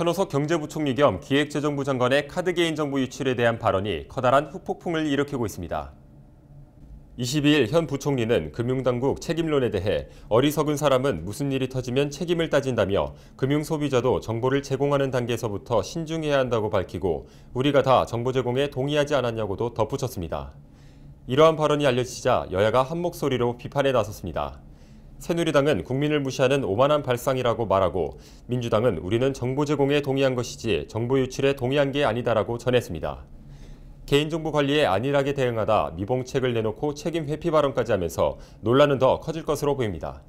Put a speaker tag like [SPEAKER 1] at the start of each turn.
[SPEAKER 1] 현호석 경제부총리 겸 기획재정부 장관의 카드 개인 정보 유출에 대한 발언이 커다란 후폭풍을 일으키고 있습니다. 22일 현 부총리는 금융당국 책임론에 대해 어리석은 사람은 무슨 일이 터지면 책임을 따진다며 금융 소비자도 정보를 제공하는 단계에서부터 신중해야 한다고 밝히고 우리가 다 정보 제공에 동의하지 않았냐고도 덧붙였습니다. 이러한 발언이 알려지자 여야가 한 목소리로 비판에 나섰습니다. 새누리당은 국민을 무시하는 오만한 발상이라고 말하고 민주당은 우리는 정보 제공에 동의한 것이지 정보 유출에 동의한 게 아니다라고 전했습니다. 개인정보 관리에 안일하게 대응하다 미봉책을 내놓고 책임 회피 발언까지 하면서 논란은 더 커질 것으로 보입니다.